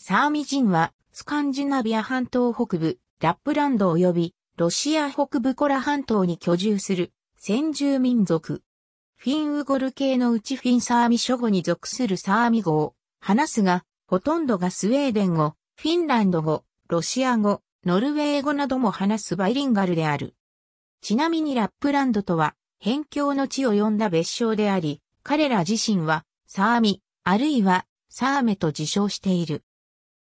サーミ人は、スカンジナビア半島北部、ラップランド及び、ロシア北部コラ半島に居住する、先住民族。フィンウゴル系のうちフィンサーミ諸語に属するサーミ語を話すが、ほとんどがスウェーデン語、フィンランド語、ロシア語、ノルウェー語なども話すバイリンガルである。ちなみにラップランドとは、辺境の地を呼んだ別称であり、彼ら自身は、サーミ、あるいは、サーメと自称している。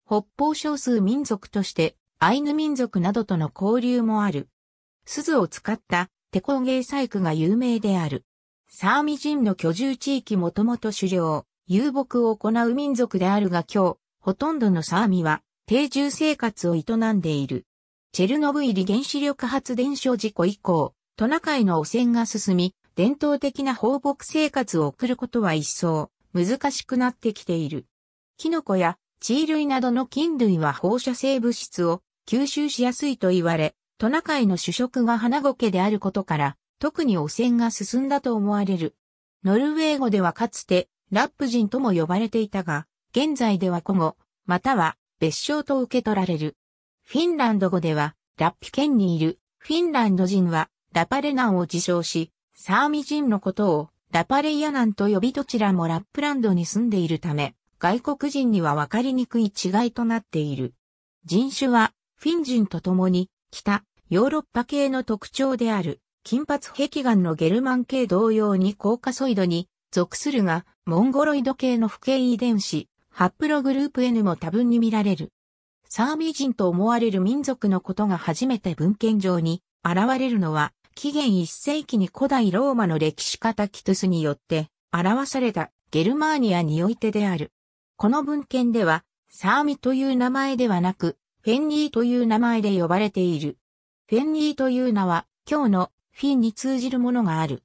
北方少数民族としてアイヌ民族などとの交流もある。鈴を使った手工芸細工が有名である。サーミ人の居住地域もともと狩猟、遊牧を行う民族であるが今日、ほとんどのサーミは定住生活を営んでいる。チェルノブイリ原子力発電所事故以降、トナカイの汚染が進み、伝統的な放牧生活を送ることは一層難しくなってきている。キノコや地衣類などの菌類は放射性物質を吸収しやすいと言われ、トナカイの主食が花ゴケであることから、特に汚染が進んだと思われる。ノルウェー語ではかつて、ラップ人とも呼ばれていたが、現在では古語、または別称と受け取られる。フィンランド語では、ラッピ県にいるフィンランド人は、ラパレナンを自称し、サーミ人のことを、ラパレイヤナンと呼びどちらもラップランドに住んでいるため、外国人には分かりにくい違いとなっている。人種は、フィン人と共に、北、ヨーロッパ系の特徴である、金髪壁眼のゲルマン系同様にコーカソイドに属するが、モンゴロイド系の不景遺伝子、ハプログループ N も多分に見られる。サーミ人と思われる民族のことが初めて文献上に現れるのは、紀元1世紀に古代ローマの歴史家タキトゥスによって表されたゲルマーニアにおいてである。この文献では、サーミという名前ではなく、フェンニーという名前で呼ばれている。フェンニーという名は、今日のフィンに通じるものがある。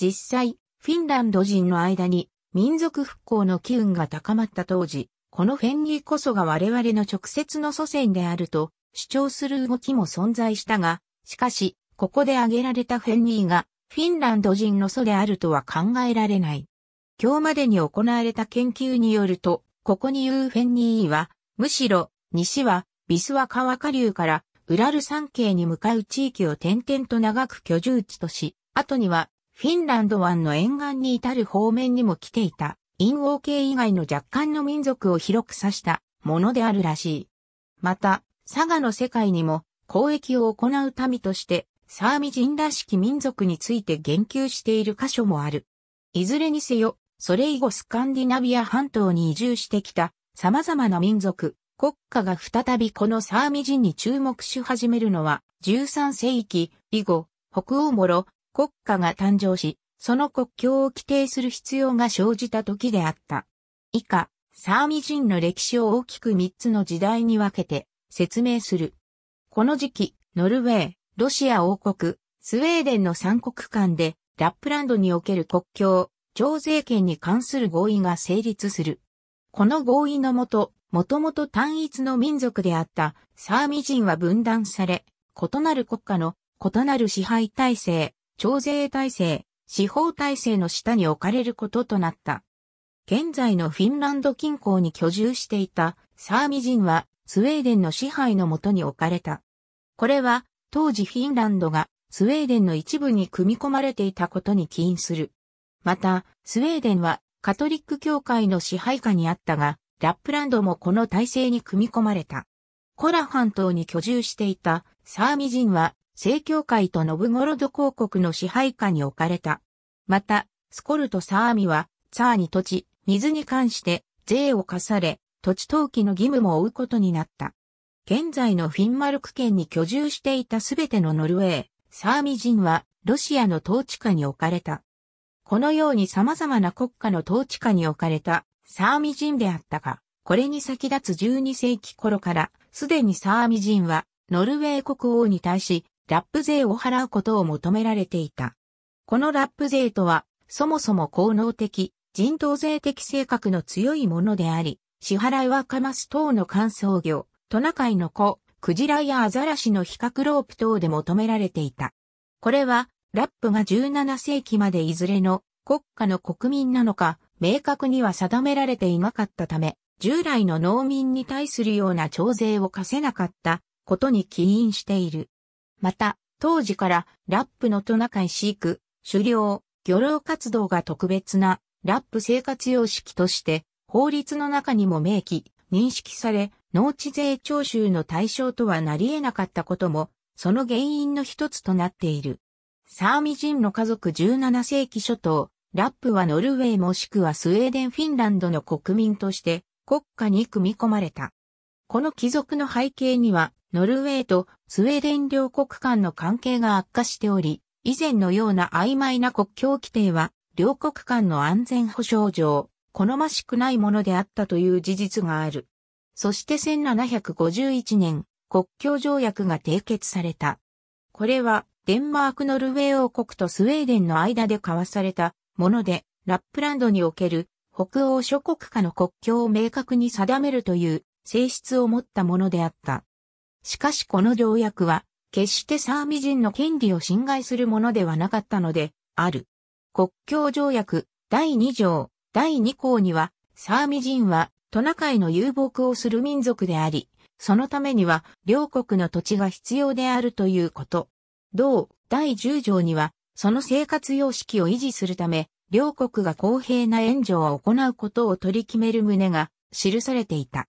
実際、フィンランド人の間に民族復興の機運が高まった当時、このフェンニーこそが我々の直接の祖先であると主張する動きも存在したが、しかし、ここで挙げられたフェンニーがフィンランド人の祖であるとは考えられない。今日までに行われた研究によると、ここに言うフェンニーは、むしろ、西は、ビスワ川下流から、ウラル山系に向かう地域を点々と長く居住地とし、後には、フィンランド湾の沿岸に至る方面にも来ていた、陰王系以外の若干の民族を広く指したものであるらしい。また、佐賀の世界にも、交易を行う民として、サーミ人らしき民族について言及している箇所もある。いずれにせよ、それ以後スカンディナビア半島に移住してきた様々な民族、国家が再びこのサーミ人に注目し始めるのは13世紀以後、北欧もろ国家が誕生し、その国境を規定する必要が生じた時であった。以下、サーミ人の歴史を大きく3つの時代に分けて説明する。この時期、ノルウェー、ロシア王国、スウェーデンの三国間で、ラップランドにおける国境、徴税権に関する合意が成立する。この合意のもと、もともと単一の民族であったサーミ人は分断され、異なる国家の異なる支配体制、徴税体制、司法体制の下に置かれることとなった。現在のフィンランド近郊に居住していたサーミ人はスウェーデンの支配のもとに置かれた。これは当時フィンランドがスウェーデンの一部に組み込まれていたことに起因する。また、スウェーデンはカトリック教会の支配下にあったが、ラップランドもこの体制に組み込まれた。コラ半島に居住していたサーミ人は、正教会とノブゴロド公国の支配下に置かれた。また、スコルとサーミは、ツァーに土地、水に関して税を課され、土地登記の義務も負うことになった。現在のフィンマルク県に居住していたすべてのノルウェー、サーミ人はロシアの統治下に置かれた。このように様々な国家の統治下に置かれたサーミ人であったが、これに先立つ12世紀頃から、すでにサーミ人は、ノルウェー国王に対し、ラップ税を払うことを求められていた。このラップ税とは、そもそも効能的、人道税的性格の強いものであり、支払いはカマス等の乾燥業、トナカイの子、クジラやアザラシの比較ロープ等で求められていた。これは、ラップが17世紀までいずれの国家の国民なのか、明確には定められていなかったため、従来の農民に対するような徴税を課せなかったことに起因している。また、当時からラップのトナカイ飼育、狩猟、漁労活動が特別なラップ生活様式として法律の中にも明記、認識され、農地税徴収の対象とはなり得なかったことも、その原因の一つとなっている。サーミ人の家族17世紀初頭、ラップはノルウェーもしくはスウェーデンフィンランドの国民として国家に組み込まれた。この貴族の背景には、ノルウェーとスウェーデン両国間の関係が悪化しており、以前のような曖昧な国境規定は、両国間の安全保障上、好ましくないものであったという事実がある。そして1751年、国境条約が締結された。これはデンマークノルウェー王国とスウェーデンの間で交わされたもので、ラップランドにおける北欧諸国家の国境を明確に定めるという性質を持ったものであった。しかしこの条約は、決してサーミ人の権利を侵害するものではなかったので、ある。国境条約第2条第2項には、サーミ人はトナカイの遊牧をする民族であり、そのためには両国の土地が必要であるということ。同第十条には、その生活様式を維持するため、両国が公平な援助を行うことを取り決める旨が記されていた。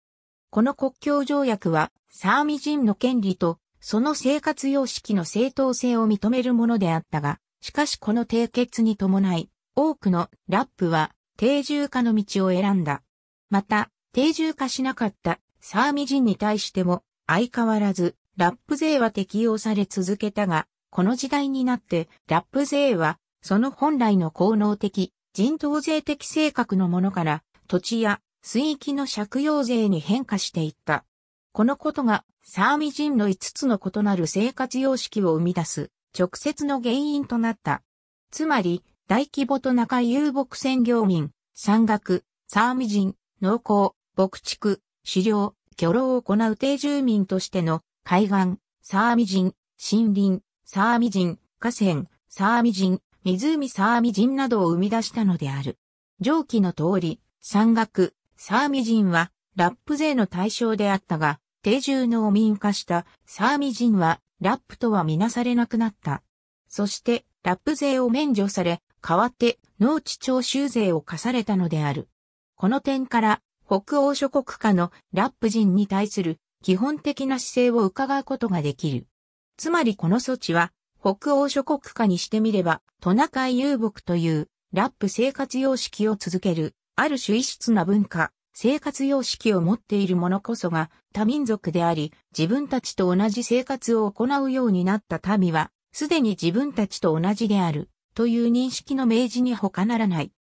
この国境条約は、サーミ人の権利と、その生活様式の正当性を認めるものであったが、しかしこの締結に伴い、多くのラップは定住化の道を選んだ。また、定住化しなかったサーミ人に対しても、相変わらずラップ税は適用され続けたが、この時代になって、ラップ税は、その本来の効能的、人頭税的性格のものから、土地や水域の借用税に変化していった。このことが、サーミ人の5つの異なる生活様式を生み出す、直接の原因となった。つまり、大規模と中遊牧専業民、山岳、サーミ人、農耕、牧畜、狩猟、漁労を行う低住民としての海岸、サーミ人、森林、サーミ人、河川、サーミ人、湖サーミ人などを生み出したのである。上記の通り、山岳、サーミ人は、ラップ税の対象であったが、定住農民化したサーミ人は、ラップとはみなされなくなった。そして、ラップ税を免除され、代わって農地徴収税を課されたのである。この点から、北欧諸国家のラップ人に対する基本的な姿勢を伺うことができる。つまりこの措置は、北欧諸国家にしてみれば、トナカイ遊牧というラップ生活様式を続ける、ある種異質な文化、生活様式を持っている者こそが多民族であり、自分たちと同じ生活を行うようになった民は、すでに自分たちと同じである、という認識の明示に他ならない。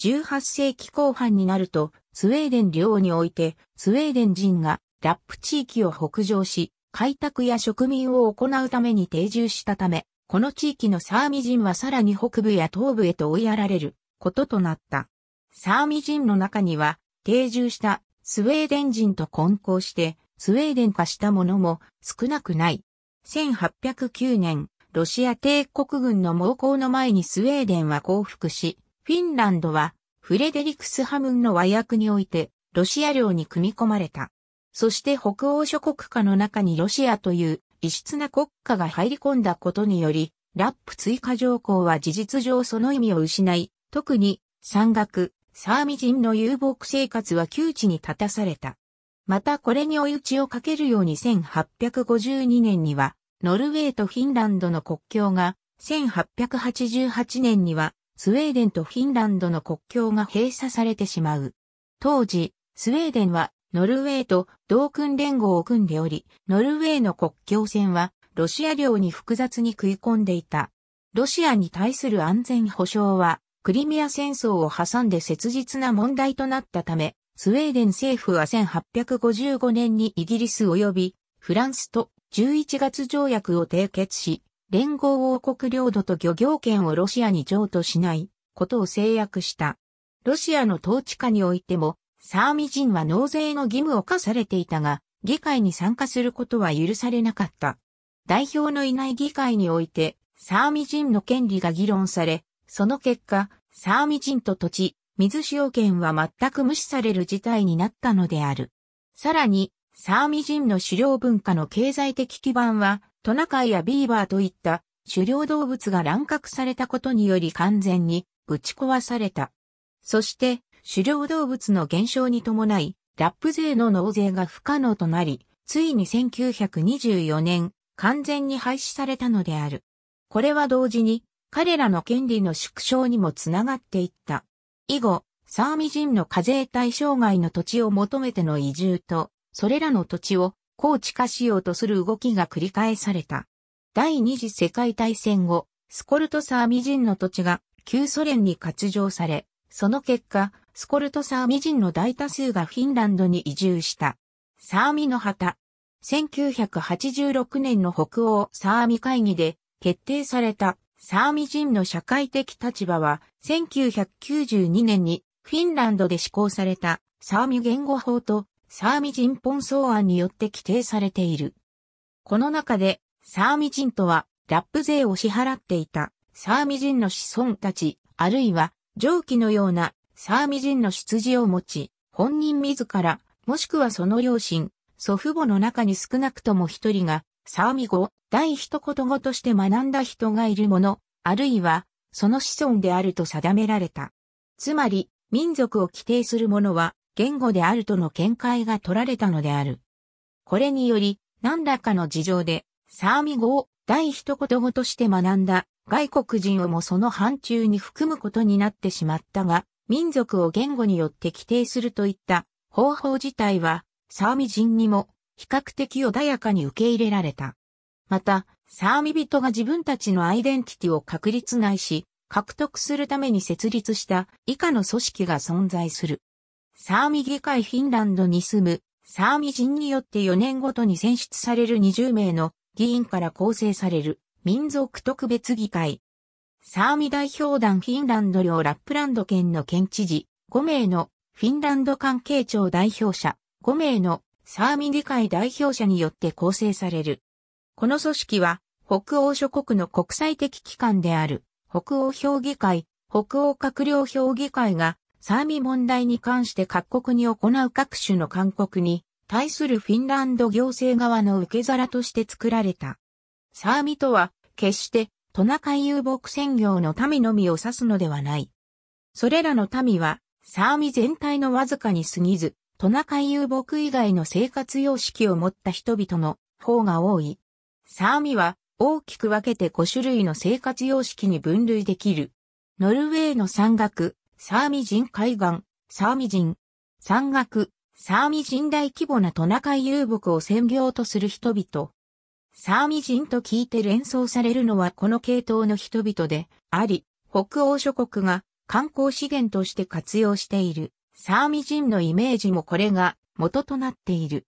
18世紀後半になると、スウェーデン領において、スウェーデン人がラップ地域を北上し、開拓や植民を行うために定住したため、この地域のサーミ人はさらに北部や東部へと追いやられることとなった。サーミ人の中には、定住したスウェーデン人と混交して、スウェーデン化したものも少なくない。1809年、ロシア帝国軍の猛攻の前にスウェーデンは降伏し、フィンランドはフレデリクスハムンの和訳においてロシア領に組み込まれた。そして北欧諸国家の中にロシアという異質な国家が入り込んだことにより、ラップ追加条項は事実上その意味を失い、特に山岳、サーミ人の遊牧生活は窮地に立たされた。またこれに追い打ちをかけるように1852年には、ノルウェーとフィンランドの国境が、1888年には、スウェーデンとフィンランドの国境が閉鎖されてしまう。当時、スウェーデンはノルウェーと同訓連合を組んでおり、ノルウェーの国境線はロシア領に複雑に食い込んでいた。ロシアに対する安全保障はクリミア戦争を挟んで切実な問題となったため、スウェーデン政府は1855年にイギリス及びフランスと11月条約を締結し、連合王国領土と漁業権をロシアに譲渡しないことを制約した。ロシアの統治下においてもサーミ人は納税の義務を課されていたが、議会に参加することは許されなかった。代表のいない議会において、サーミ人の権利が議論され、その結果、サーミ人と土地、水使用権は全く無視される事態になったのである。さらに、サーミ人の狩猟文化の経済的基盤は、トナカイやビーバーといった狩猟動物が乱獲されたことにより完全に打ち壊された。そして、狩猟動物の減少に伴い、ラップ税の納税が不可能となり、ついに1924年、完全に廃止されたのである。これは同時に、彼らの権利の縮小にもつながっていった。以後、サーミ人の課税対象外の土地を求めての移住と、それらの土地を高地化しようとする動きが繰り返された。第二次世界大戦後、スコルトサーミ人の土地が旧ソ連に割譲され、その結果、スコルトサーミ人の大多数がフィンランドに移住した。サーミの旗。1986年の北欧サーミ会議で決定されたサーミ人の社会的立場は1992年にフィンランドで施行されたサーミ言語法とサーミ人本草案によって規定されている。この中でサーミ人とはラップ税を支払っていたサーミ人の子孫たち、あるいは上記のようなサーミ人の出自を持ち、本人自ら、もしくはその両親、祖父母の中に少なくとも一人が、サーミ語、第一言語として学んだ人がいるもの、あるいは、その子孫であると定められた。つまり、民族を規定するものは、言語であるとの見解が取られたのである。これにより、何らかの事情で、サーミ語を第一言語として学んだ外国人をもその範疇に含むことになってしまったが、民族を言語によって規定するといった方法自体は、サーミ人にも比較的穏やかに受け入れられた。また、サーミ人が自分たちのアイデンティティを確立ないし、獲得するために設立した以下の組織が存在する。サーミ議会フィンランドに住むサーミ人によって4年ごとに選出される20名の議員から構成される民族特別議会サーミ代表団フィンランド領ラップランド県の県知事、5名のフィンランド関係庁代表者、5名のサーミ議会代表者によって構成される。この組織は、北欧諸国の国際的機関である、北欧評議会、北欧閣僚評議会が、サーミ問題に関して各国に行う各種の勧告に、対するフィンランド行政側の受け皿として作られた。サーミとは、決してトナカイ遊牧専業の民のみを指すのではない。それらの民は、サーミ全体のわずかに過ぎず、トナカイ遊牧以外の生活様式を持った人々の方が多い。サーミは大きく分けて5種類の生活様式に分類できる。ノルウェーの山岳、サーミ人海岸、サーミ人。山岳、サーミ人大規模なトナカイ遊牧を専業とする人々。サーミ人と聞いて連想されるのはこの系統の人々であり、北欧諸国が観光資源として活用しているサーミ人のイメージもこれが元となっている。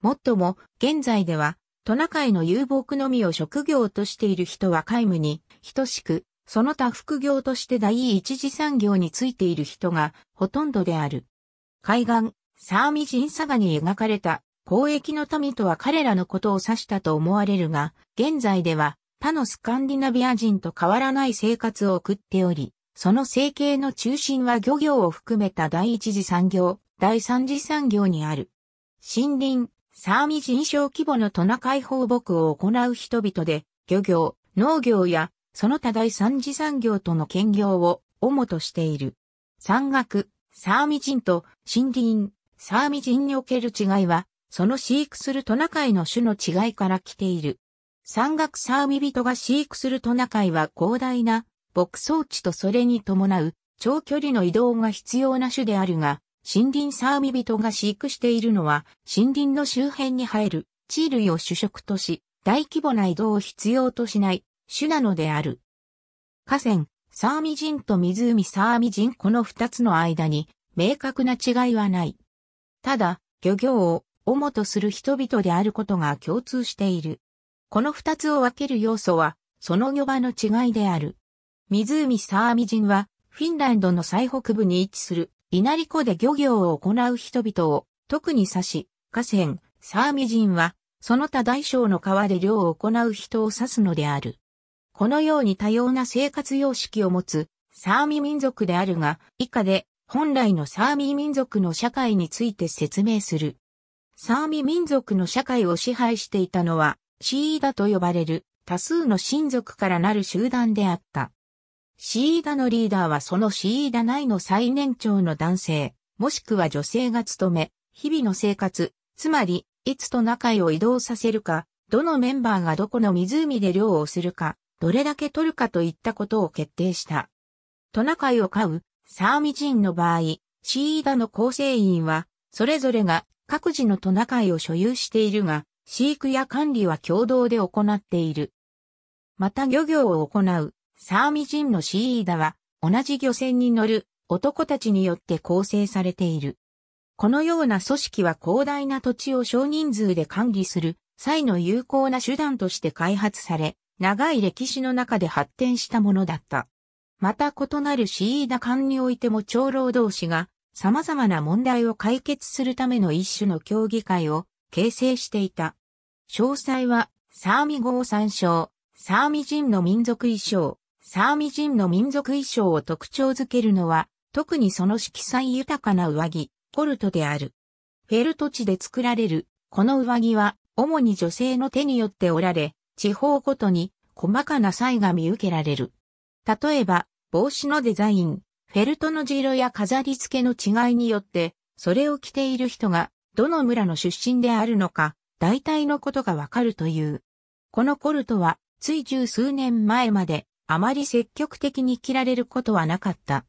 もっとも、現在では、トナカイの遊牧のみを職業としている人は皆無に等しく、その他副業として第一次産業についている人がほとんどである。海岸、サーミ人佐賀に描かれた交易の民とは彼らのことを指したと思われるが、現在では他のスカンディナビア人と変わらない生活を送っており、その生計の中心は漁業を含めた第一次産業、第三次産業にある。森林、サーミ人小規模のトナカイ放牧を行う人々で、漁業、農業や、その他第三次産業との兼業を主としている。山岳、サーミ人と森林、サーミ人における違いは、その飼育するトナカイの種の違いから来ている。山岳サーミ人が飼育するトナカイは広大な牧草地とそれに伴う長距離の移動が必要な種であるが、森林サーミ人が飼育しているのは森林の周辺に生える地類を主食とし、大規模な移動を必要としない種なのである。河川、サーミ人と湖サーミ人この二つの間に明確な違いはない。ただ、漁業を主とする人々であることが共通している。この二つを分ける要素は、その魚場の違いである。湖サーミ人は、フィンランドの最北部に位置する、稲荷湖で漁業を行う人々を、特に指し、河川、サーミ人は、その他大小の川で漁を行う人を指すのである。このように多様な生活様式を持つ、サーミ民族であるが、以下で、本来のサーミ民族の社会について説明する。サーミ民族の社会を支配していたのは、シーダと呼ばれる多数の親族からなる集団であった。シーダのリーダーはそのシーダ内の最年長の男性、もしくは女性が務め、日々の生活、つまり、いつと仲居を移動させるか、どのメンバーがどこの湖で漁をするか、どれだけ取るかといったことを決定した。トナカイを飼う、サーミ人の場合、シーダの構成員は、それぞれが各自のトナカイを所有しているが、飼育や管理は共同で行っている。また漁業を行う、サーミ人のシーイダは、同じ漁船に乗る男たちによって構成されている。このような組織は広大な土地を少人数で管理する際の有効な手段として開発され、長い歴史の中で発展したものだった。また異なるシーイダ間においても長老同士が様々な問題を解決するための一種の協議会を形成していた。詳細は、サーミ語を参照、サーミ人の民族衣装、サーミ人の民族衣装を特徴づけるのは、特にその色彩豊かな上着、コルトである。フェルト地で作られる、この上着は、主に女性の手によって折られ、地方ごとに細かな差異が見受けられる。例えば、帽子のデザイン、フェルトの地色や飾り付けの違いによって、それを着ている人が、どの村の出身であるのか、大体のことがわかるという。このコルトは、つい十数年前まで、あまり積極的に着られることはなかった。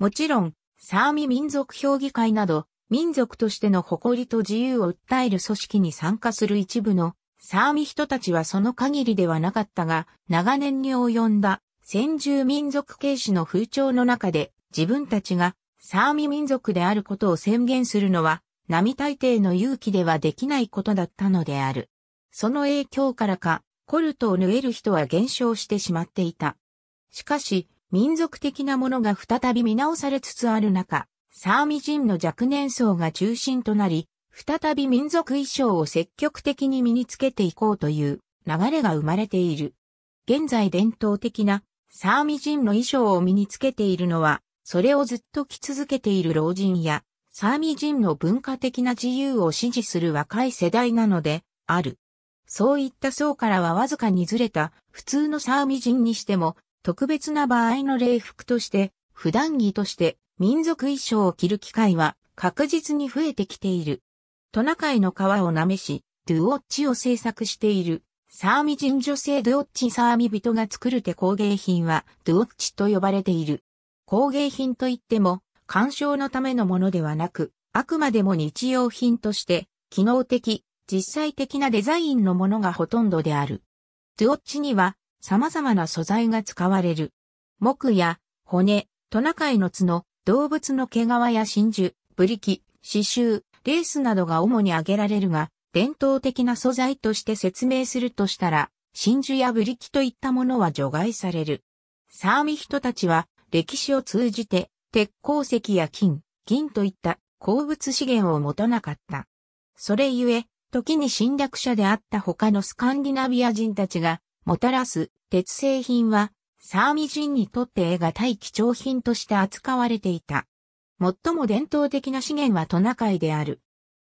もちろん、サーミ民族評議会など、民族としての誇りと自由を訴える組織に参加する一部のサーミ人たちはその限りではなかったが、長年に及んだ先住民族軽視の風潮の中で自分たちがサーミ民族であることを宣言するのは並大抵の勇気ではできないことだったのである。その影響からか、コルトを縫える人は減少してしまっていた。しかし、民族的なものが再び見直されつつある中、サーミ人の若年層が中心となり、再び民族衣装を積極的に身につけていこうという流れが生まれている。現在伝統的なサーミ人の衣装を身につけているのは、それをずっと着続けている老人や、サーミ人の文化的な自由を支持する若い世代なので、ある。そういった層からはわずかにずれた普通のサーミ人にしても特別な場合の礼服として普段着として民族衣装を着る機会は確実に増えてきている。トナカイの皮を舐めし、ドゥオッチを制作しているサーミ人女性ドゥオッチサーミ人が作る手工芸品はドゥオッチと呼ばれている。工芸品といっても、鑑賞のためのものではなく、あくまでも日用品として、機能的、実際的なデザインのものがほとんどである。ドゥオッチには、様々な素材が使われる。木や、骨、トナカイの角、動物の毛皮や真珠、ブリキ、刺繍、レースなどが主に挙げられるが、伝統的な素材として説明するとしたら、真珠やブリキといったものは除外される。サーミ人たちは歴史を通じて鉄鉱石や金、銀といった鉱物資源を持たなかった。それゆえ、時に侵略者であった他のスカンディナビア人たちがもたらす鉄製品はサーミ人にとって絵が大貴重品として扱われていた。最も伝統的な資源はトナカイである。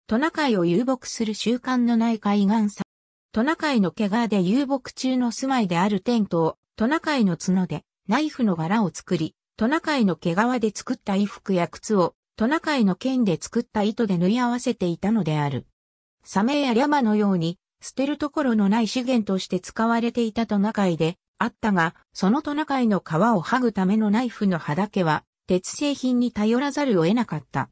トナカイを遊牧する習慣のない海岸さ。トナカイの毛皮で遊牧中の住まいであるテントを、トナカイの角でナイフの柄を作り、トナカイの毛皮で作った衣服や靴を、トナカイの剣で作った糸で縫い合わせていたのである。サメやリャマのように、捨てるところのない資源として使われていたトナカイで、あったが、そのトナカイの皮を剥ぐためのナイフの歯だけは、鉄製品に頼らざるを得なかった。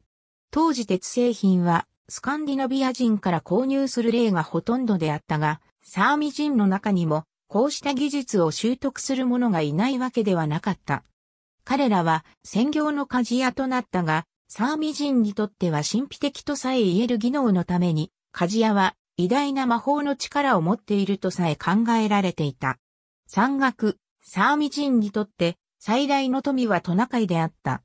当時鉄製品は、スカンディナビア人から購入する例がほとんどであったが、サーミ人の中にも、こうした技術を習得する者がいないわけではなかった。彼らは専業の鍛冶屋となったが、サーミ人にとっては神秘的とさえ言える技能のために、鍛冶屋は偉大な魔法の力を持っているとさえ考えられていた。山岳、サーミ人にとって最大の富はトナカイであった。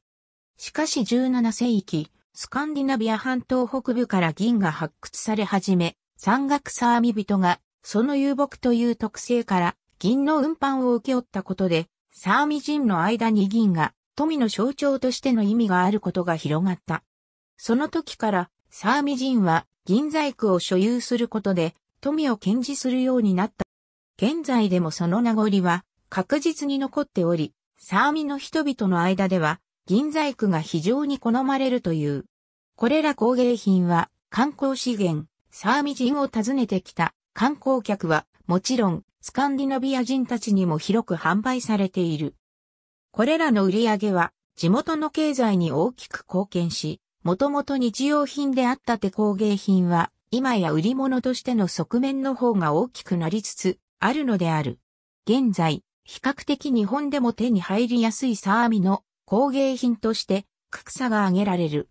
しかし17世紀、スカンディナビア半島北部から銀が発掘され始め、山岳サーミ人が、その遊牧という特性から銀の運搬を請け負ったことで、サーミ人の間に銀が富の象徴としての意味があることが広がった。その時から、サーミ人は銀細工を所有することで、富を堅持するようになった。現在でもその名残は確実に残っており、サーミの人々の間では銀細工が非常に好まれるという。これら工芸品は観光資源、サーミ人を訪ねてきた観光客はもちろんスカンディナビア人たちにも広く販売されている。これらの売り上げは地元の経済に大きく貢献し、もともと日用品であった手工芸品は今や売り物としての側面の方が大きくなりつつあるのである。現在、比較的日本でも手に入りやすいサーミの工芸品として、ククサが挙げられる。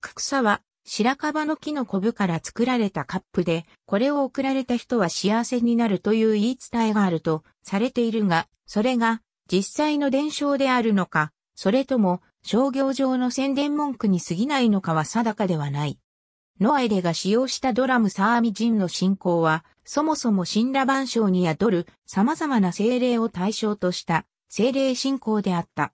ククサは、白樺の木のコブから作られたカップで、これを贈られた人は幸せになるという言い伝えがあるとされているが、それが実際の伝承であるのか、それとも商業上の宣伝文句に過ぎないのかは定かではない。ノアエレが使用したドラムサーミジンの信仰は、そもそも神羅万象に宿る様々な精霊を対象とした精霊信仰であった。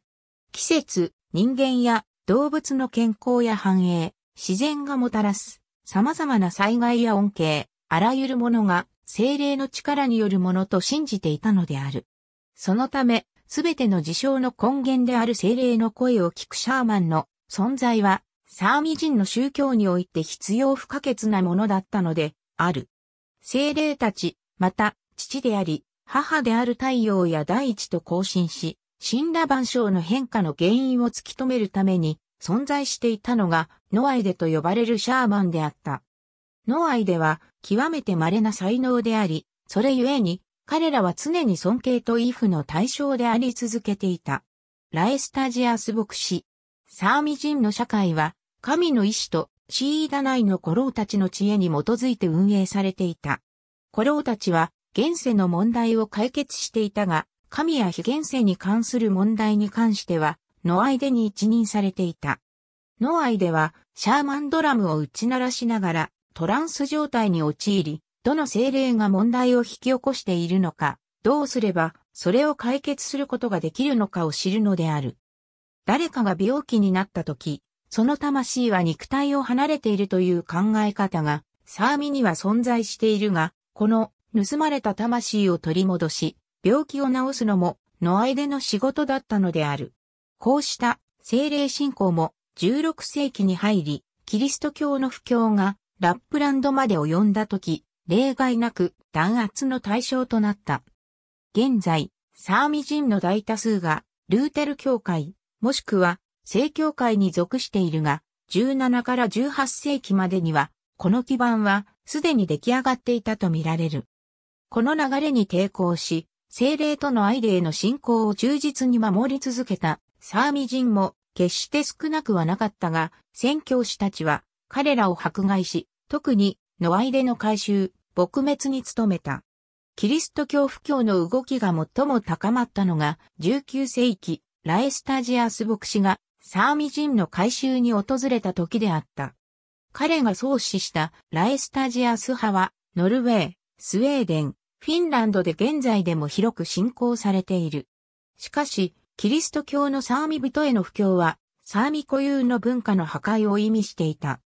季節、人間や動物の健康や繁栄、自然がもたらす様々な災害や恩恵、あらゆるものが精霊の力によるものと信じていたのである。そのため、すべての事象の根源である精霊の声を聞くシャーマンの存在は、サーミ人の宗教において必要不可欠なものだったので、ある。精霊たち、また、父であり、母である太陽や大地と交信し、んだ万象の変化の原因を突き止めるために存在していたのがノアイデと呼ばれるシャーマンであった。ノアイデは極めて稀な才能であり、それゆえに彼らは常に尊敬と畏怖の対象であり続けていた。ラエスタジアス牧師。サーミ人の社会は神の意志とシーダナイの古老たちの知恵に基づいて運営されていた。古老たちは現世の問題を解決していたが、神や非現世に関する問題に関しては、ノアイデに一任されていた。ノアイデは、シャーマンドラムを打ち鳴らしながら、トランス状態に陥り、どの精霊が問題を引き起こしているのか、どうすれば、それを解決することができるのかを知るのである。誰かが病気になった時、その魂は肉体を離れているという考え方が、サーミには存在しているが、この、盗まれた魂を取り戻し、病気を治すのも、の間の仕事だったのである。こうした精霊信仰も16世紀に入り、キリスト教の布教がラップランドまで及んだ時、例外なく弾圧の対象となった。現在、サーミ人の大多数がルーテル教会、もしくは正教会に属しているが、17から18世紀までには、この基盤はすでに出来上がっていたとみられる。この流れに抵抗し、精霊との愛霊の信仰を忠実に守り続けたサーミ人も決して少なくはなかったが、宣教師たちは彼らを迫害し、特にノアイデの回収、撲滅に努めた。キリスト教布教の動きが最も高まったのが19世紀、ラエスタジアス牧師がサーミ人の改修に訪れた時であった。彼が創始したラエスタジアス派は、ノルウェー、スウェーデン、フィンランドで現在でも広く信仰されている。しかし、キリスト教のサーミ人への布教は、サーミ固有の文化の破壊を意味していた。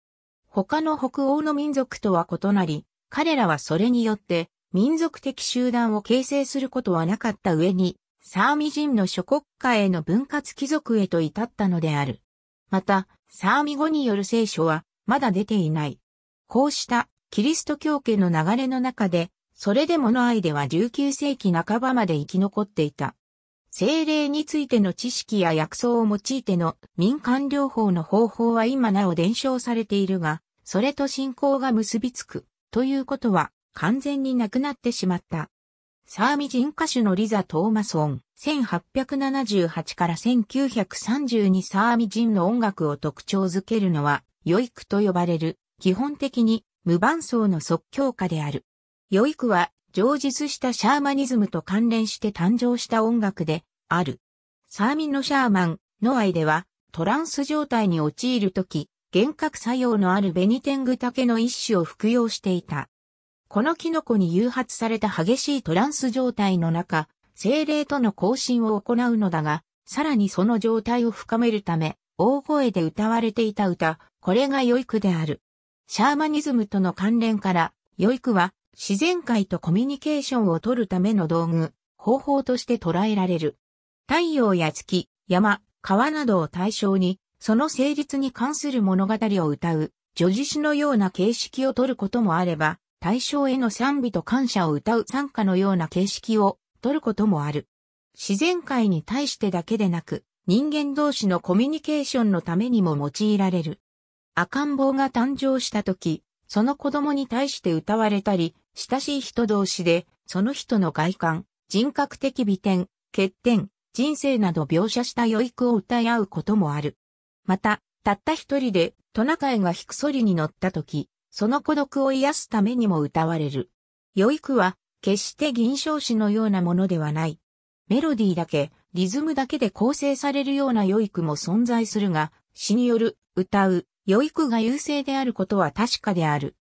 他の北欧の民族とは異なり、彼らはそれによって民族的集団を形成することはなかった上に、サーミ人の諸国家への分割貴族へと至ったのである。また、サーミ語による聖書はまだ出ていない。こうしたキリスト教家の流れの中で、それでもの愛では19世紀半ばまで生き残っていた。精霊についての知識や薬草を用いての民間療法の方法は今なお伝承されているが、それと信仰が結びつく、ということは完全になくなってしまった。サーミ人歌手のリザ・トーマソン、1878から1932サーミ人の音楽を特徴づけるのは、ヨイクと呼ばれる、基本的に無伴奏の即興歌である。ヨいクは、上実したシャーマニズムと関連して誕生した音楽で、ある。サーミンのシャーマンの愛では、トランス状態に陥るとき、幻覚作用のあるベニテング竹の一種を服用していた。このキノコに誘発された激しいトランス状態の中、精霊との交信を行うのだが、さらにその状態を深めるため、大声で歌われていた歌、これがヨいクである。シャーマニズムとの関連から、ヨいクは、自然界とコミュニケーションを取るための道具、方法として捉えられる。太陽や月、山、川などを対象に、その成立に関する物語を歌う、叙事詩のような形式を取ることもあれば、対象への賛美と感謝を歌う参加のような形式を取ることもある。自然界に対してだけでなく、人間同士のコミュニケーションのためにも用いられる。赤ん坊が誕生した時、その子供に対して歌われたり、親しい人同士で、その人の外観、人格的美点、欠点、人生など描写した余育を歌い合うこともある。また、たった一人でトナカイがひくそりに乗った時、その孤独を癒すためにも歌われる。余育は、決して銀賞詩のようなものではない。メロディーだけ、リズムだけで構成されるような余育も存在するが、詩による、歌う、余育が優勢であることは確かである。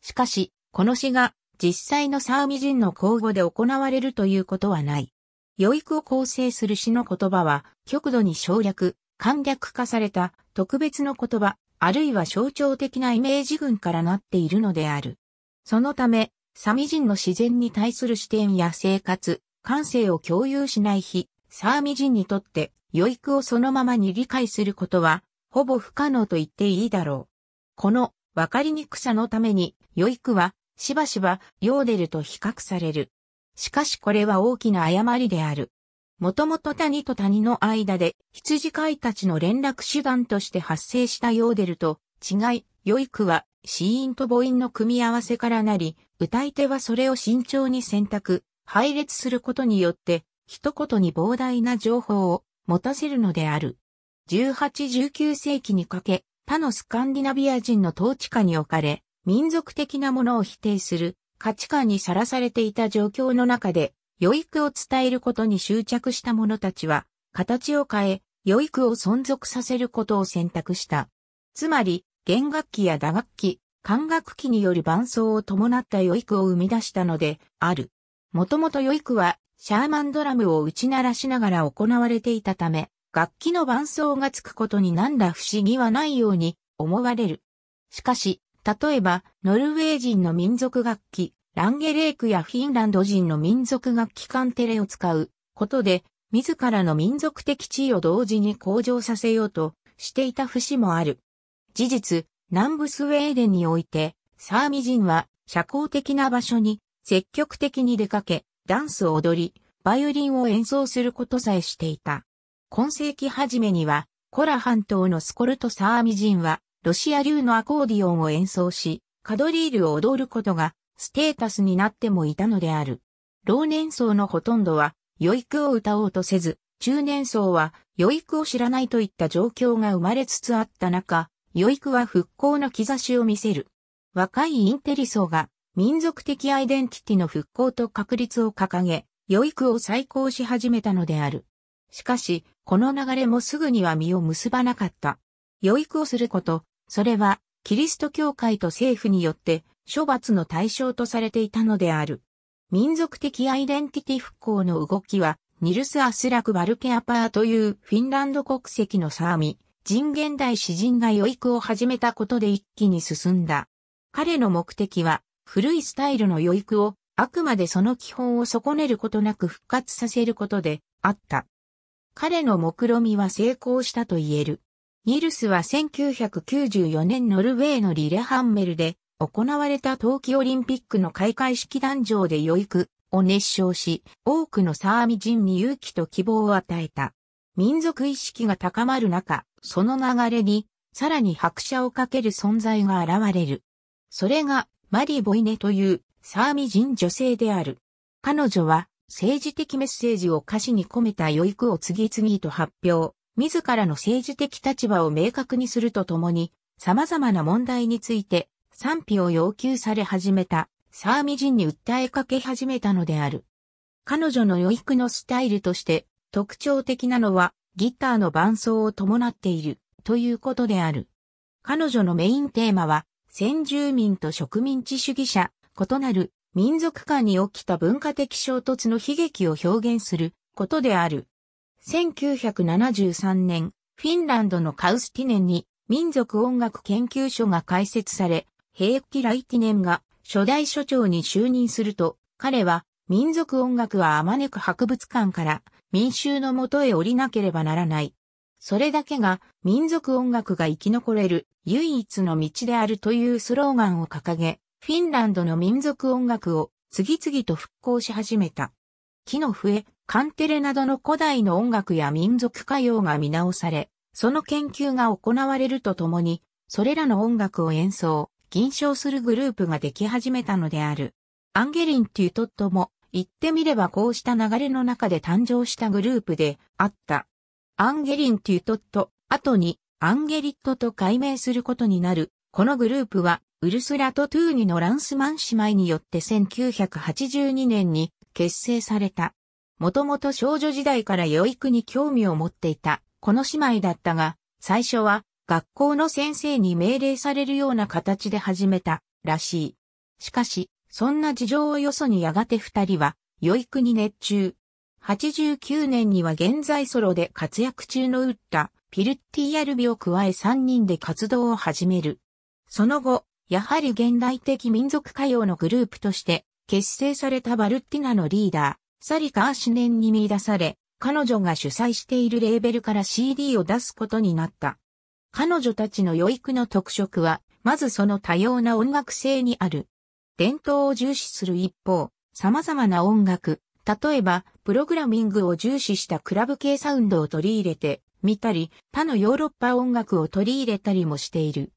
しかし、この詩が実際のサーミ人の口語で行われるということはない。余育を構成する詩の言葉は、極度に省略、簡略化された特別の言葉、あるいは象徴的なイメージ群からなっているのである。そのため、サミ人の自然に対する視点や生活、感性を共有しない日、サーミ人にとって、余育をそのままに理解することは、ほぼ不可能と言っていいだろう。この、わかりにくさのために、余育は、しばしばヨーデルと比較される。しかしこれは大きな誤りである。もともと谷と谷の間で羊飼いたちの連絡手段として発生したヨーデルと違い、良い句は死因と母音の組み合わせからなり、歌い手はそれを慎重に選択、配列することによって、一言に膨大な情報を持たせるのである。18、19世紀にかけ、他のスカンディナビア人の統治下に置かれ、民族的なものを否定する価値観にさらされていた状況の中で、余育を伝えることに執着した者たちは、形を変え、余育を存続させることを選択した。つまり、弦楽器や打楽器、管楽器による伴奏を伴った余育を生み出したので、ある。もともと余育は、シャーマンドラムを打ち鳴らしながら行われていたため、楽器の伴奏がつくことになんだ不思議はないように思われる。しかし、例えば、ノルウェー人の民族楽器、ランゲレークやフィンランド人の民族楽器カンテレを使うことで、自らの民族的地位を同時に向上させようとしていた節もある。事実、南部スウェーデンにおいて、サーミ人は社交的な場所に積極的に出かけ、ダンスを踊り、バイオリンを演奏することさえしていた。今世紀初めには、コラ半島のスコルトサーミ人はロシア流のアコーディオンを演奏し、カドリールを踊ることがステータスになってもいたのである。老年層のほとんどは、余育を歌おうとせず、中年層は余育を知らないといった状況が生まれつつあった中、余育は復興の兆しを見せる。若いインテリ層が民族的アイデンティティの復興と確立を掲げ、余育を再興し始めたのである。しかし、この流れもすぐには実を結ばなかった。余育をすること、それは、キリスト教会と政府によって処罰の対象とされていたのである。民族的アイデンティティ復興の動きは、ニルス・アスラク・バルケアパーというフィンランド国籍のサーミ、人現代詩人が養育を始めたことで一気に進んだ。彼の目的は、古いスタイルの養育を、あくまでその基本を損ねることなく復活させることであった。彼の目論見は成功したと言える。ニルスは1994年ノルウェーのリレハンメルで行われた冬季オリンピックの開会式壇上で余育を熱唱し、多くのサーミ人に勇気と希望を与えた。民族意識が高まる中、その流れに、さらに拍車をかける存在が現れる。それが、マリ・ボイネというサーミ人女性である。彼女は、政治的メッセージを歌詞に込めた余育を次々と発表。自らの政治的立場を明確にするとともに、様々な問題について賛否を要求され始めた、サーミ人に訴えかけ始めたのである。彼女の予育のスタイルとして特徴的なのはギターの伴奏を伴っているということである。彼女のメインテーマは先住民と植民地主義者、異なる民族間に起きた文化的衝突の悲劇を表現することである。1973年、フィンランドのカウスティネンに民族音楽研究所が開設され、ヘイキ・ライティネンが初代所長に就任すると、彼は民族音楽はあまねく博物館から民衆のもとへ降りなければならない。それだけが民族音楽が生き残れる唯一の道であるというスローガンを掲げ、フィンランドの民族音楽を次々と復興し始めた。木の笛、カンテレなどの古代の音楽や民族歌謡が見直され、その研究が行われるとともに、それらの音楽を演奏、吟唱するグループができ始めたのである。アンゲリン・テュトットも、言ってみればこうした流れの中で誕生したグループであった。アンゲリン・テュトット、後にアンゲリットと改名することになる。このグループは、ウルスラとトゥーニのランスマン姉妹によって1982年に結成された。もともと少女時代から養育に興味を持っていた、この姉妹だったが、最初は学校の先生に命令されるような形で始めた、らしい。しかし、そんな事情をよそにやがて二人は、養育に熱中。89年には現在ソロで活躍中のウッタ、ピルッティアルビを加え3人で活動を始める。その後、やはり現代的民族歌謡のグループとして結成されたバルッティナのリーダー、サリカ・ー思念に見出され、彼女が主催しているレーベルから CD を出すことになった。彼女たちの養育の特色は、まずその多様な音楽性にある。伝統を重視する一方、様々な音楽、例えば、プログラミングを重視したクラブ系サウンドを取り入れて見たり、他のヨーロッパ音楽を取り入れたりもしている。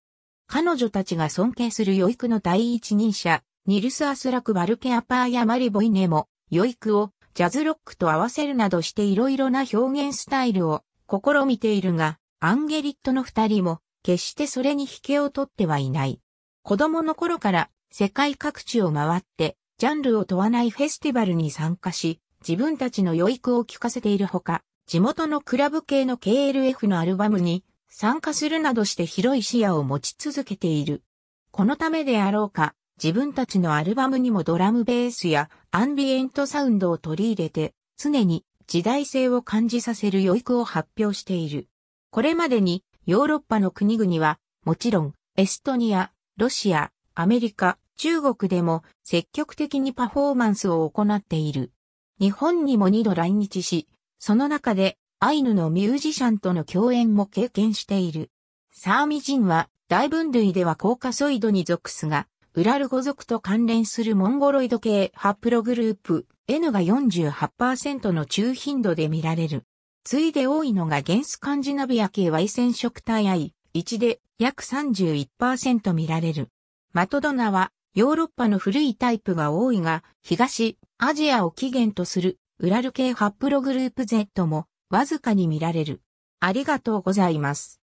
彼女たちが尊敬する余育の第一人者、ニルス・アスラク・バルケ・アパーやマリボイネも、余育をジャズロックと合わせるなどして色々な表現スタイルを試みているが、アンゲリットの二人も決してそれに引けを取ってはいない。子供の頃から世界各地を回ってジャンルを問わないフェスティバルに参加し、自分たちの余育を聞かせているほか、地元のクラブ系の KLF のアルバムに参加するなどして広い視野を持ち続けている。このためであろうか、自分たちのアルバムにもドラムベースやアンビエントサウンドを取り入れて、常に時代性を感じさせる余育を発表している。これまでにヨーロッパの国々は、もちろんエストニア、ロシア、アメリカ、中国でも積極的にパフォーマンスを行っている。日本にも二度来日し、その中でアイヌのミュージシャンとの共演も経験している。サーミ人は大分類ではコーカソイドに属すが、ウラル語族と関連するモンゴロイド系ハプログループ N が48%の中頻度で見られる。次いで多いのがゲンスカンジナビア系 Y 染色体 I1 で約31%見られる。マトドナはヨーロッパの古いタイプが多いが、東、アジアを起源とするウラル系ハプログループ Z もわずかに見られる。ありがとうございます。